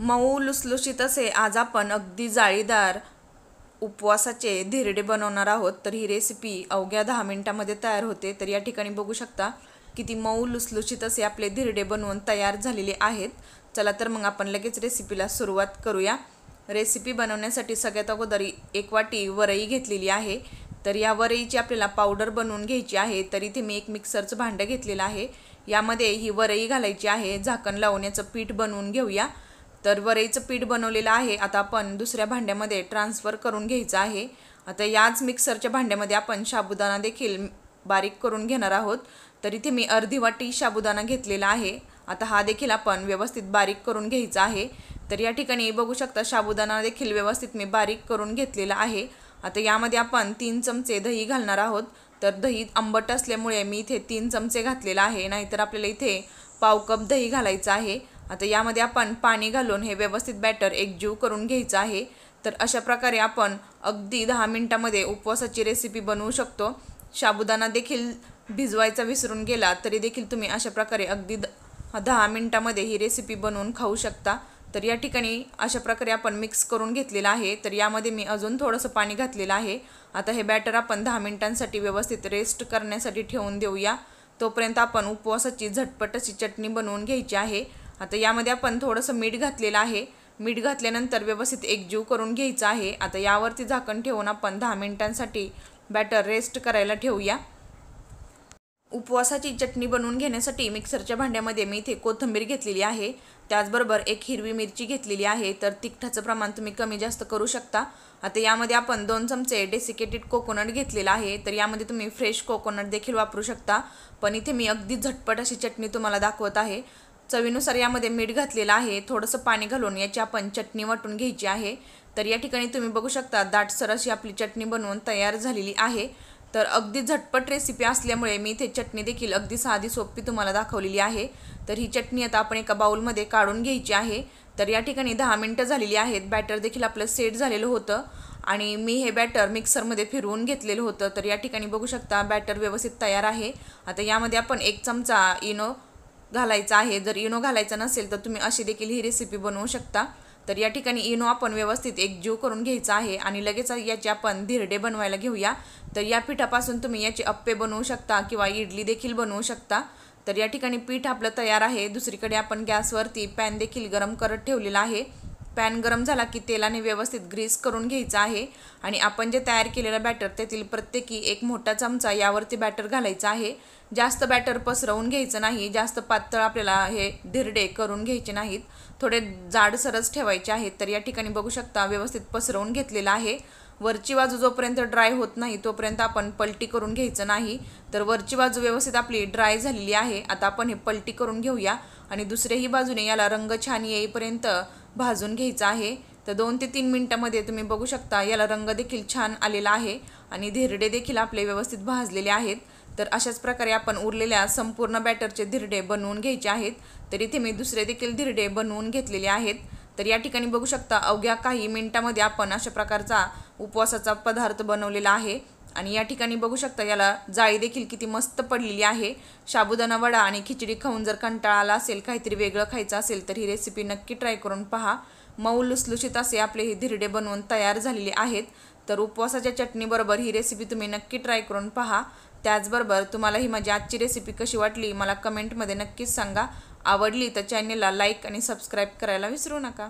मऊ लुसलुशीत असे आज आपण अगदी जाळीदार उपवासाचे धिरडे बनवणार आहोत तर ही रेसिपी अवघ्या दहा मिनटामध्ये तयार होते तर या ठिकाणी बघू शकता किती मऊ लुसलुशीत असे आपले धिरडे बनवून तयार झालेले आहेत चला तर मग आपण लगेच रेसिपीला सुरुवात करूया रेसिपी बनवण्यासाठी सगळ्यात अगोदर एक वाटी वरई घेतलेली आहे तर या वरईची आपल्याला पावडर बनवून घ्यायची आहे तर इथे मी एक मिक्सरचं भांडं घेतलेलं आहे यामध्ये ही वरई घालायची आहे झाकण लावण्याचं पीठ बनवून घेऊया तर वरेचं पीठ बनवलेलं आहे आता आपण दुसऱ्या भांड्यामध्ये ट्रान्सफर करून घ्यायचं आहे आता याच मिक्सरच्या भांड्यामध्ये आपण साबुदाणा देखील बारीक करून घेणार आहोत तर इथे मी अर्धी वाटी साबुदाणा घेतलेला आहे आता हा देखील आपण व्यवस्थित बारीक करून घ्यायचा आहे तर या ठिकाणी बघू शकता साबुदाणा देखील व्यवस्थित मी बारीक करून घेतलेला आहे आता यामध्ये आपण तीन चमचे दही घालणार आहोत तर दही आंबट असल्यामुळे मी इथे तीन चमचे घातलेला आहे नाहीतर आपल्याला इथे पाव कप दही घालायचं आहे आता यामध्ये आपण पाणी घालून हे व्यवस्थित बॅटर एकजीव करून घ्यायचं आहे तर अशा प्रकारे आपण अगदी दहा मिनटामध्ये उपवासाची रेसिपी बनवू शकतो साबुदाणा देखील भिजवायचा विसरून गेला तरी देखील तुम्ही अशा प्रकारे अगदी दहा मिनटामध्ये ही रेसिपी बनवून खाऊ शकता तर या ठिकाणी अशा प्रकारे आपण मिक्स करून घेतलेलं आहे तर यामध्ये मी अजून थोडंसं पाणी घातलेलं आहे आता हे बॅटर आपण दहा मिनटांसाठी व्यवस्थित रेस्ट करण्यासाठी ठेवून देऊया तोपर्यंत आपण उपवासाची झटपट अशी चटणी बनवून घ्यायची आहे आता यामध्ये आपण थोडंसं मीठ घातलेलं आहे मीठ घातल्यानंतर व्यवस्थित एकजीव करून घ्यायचा आहे आता यावरती झाकण ठेवून आपण दहा मिनिटांसाठी बॅटर रेस्ट करायला ठेवूया उपवासाची चटणी बनवून घेण्यासाठी मिक्सरच्या भांड्यामध्ये मी इथे कोथिंबीर घेतलेली आहे त्याचबरोबर एक हिरवी मिरची घेतलेली आहे तर तिखटाचं प्रमाण तुम्ही कमी जास्त करू शकता आता यामध्ये आपण दोन चमचे डेसिकेटेड कोकोनट घेतलेला आहे तर यामध्ये तुम्ही फ्रेश कोकोनट देखील वापरू शकता पण इथे मी अगदी झटपट अशी चटणी तुम्हाला दाखवत आहे चवीनुसार यामध्ये मीठ घातलेलं आहे थोडंसं पाणी घालून याची आपण चटणी वाटून घ्यायची आहे तर या ठिकाणी तुम्ही बघू शकता दाटसर अशी आपली चटणी बनवून तयार झालेली आहे तर अगदी झटपट रेसिपी असल्यामुळे मी इथे चटणी देखील अगदी साधी सोपी तुम्हाला दाखवलेली आहे तर ही चटणी आता आपण एका बाऊलमध्ये काढून घ्यायची आहे तर या ठिकाणी दहा मिनटं झालेली आहेत बॅटर देखील आपलं सेट झालेलं होतं आणि मी हे बॅटर मिक्सरमध्ये फिरवून घेतलेलं होतं तर या ठिकाणी बघू शकता बॅटर व्यवस्थित तयार आहे आता यामध्ये आपण एक चमचा इनो घालायचा आहे जर इनो घालायचा नसेल तर तुम्ही अशी देखील ही रेसिपी बनवू शकता तर या ठिकाणी इनो आपण व्यवस्थित एक जीव करून घ्यायचा आहे आणि लगेच याचे आपण धिरडे बनवायला घेऊया तर या पिठापासून तुम्ही याचे अप्पे बनवू शकता किंवा इडली देखील बनवू शकता तर या ठिकाणी पीठ आपलं तयार आहे दुसरीकडे आपण गॅसवरती पॅन देखील गरम करत ठेवलेला आहे पॅन गरम झाला की तेलाने व्यवस्थित ग्रीस करून घ्यायचा आहे आणि आपण जे तयार केलेलं बॅटर त्यातील प्रत्येकी एक मोठा चमचा यावरती बॅटर घालायचा आहे जास्त बॅटर पसरवून घ्यायचं नाही जास्त पातळ आपल्याला हे धिरडे करून घ्यायचे नाहीत थोडे जाडसरच ठेवायचे आहेत तर या ठिकाणी बघू शकता व्यवस्थित पसरवून घेतलेलं आहे वरची बाजू जोपर्यंत ड्राय होत नाही तोपर्यंत आपण पलटी करून घ्यायचं नाही तर वरची बाजू व्यवस्थित आपली ड्राय झालेली आहे आता आपण हे पलटी करून घेऊया आणि दुसऱ्याही बाजूने याला रंग छान येईपर्यंत भाजून घ्यायचं आहे तर दोन ते तीन मिनटामध्ये तुम्ही बघू शकता याला रंग देखील छान आलेला आहे आणि धिरडे देखील आपले व्यवस्थित भाजलेले आहेत तर अशाच प्रकारे आपण उरलेल्या संपूर्ण बॅटरचे धिरडे बनवून घ्यायचे आहेत तर इथे मी दुसरे देखील धिरडे बनवून घेतलेले आहेत तर या ठिकाणी बघू शकता अवघ्या काही मिनटामध्ये आपण अशा प्रकारचा उपवासाचा पदार्थ बनवलेला आहे आणि या ठिकाणी बघू शकता याला जाळी देखील किती मस्त पडलेली आहे साबुदाणा वडा आणि खिचडी खाऊन जर कंटाळा आला असेल काहीतरी वेगळं खायचं असेल तर ही रेसिपी नक्की ट्राय करून पहा मऊ लुसलुशीत असे आपले हे धिरडे बनवून तयार झालेले आहेत तर उपवासाच्या चटणीबरोबर ही रेसिपी तुम्ही नक्की ट्राय करून पहा त्याचबरोबर तुम्हाला ही माझी आजची रेसिपी कशी वाटली मला कमेंटमध्ये नक्कीच सांगा आवडली तर चॅनेलला लाईक आणि सबस्क्राईब करायला विसरू नका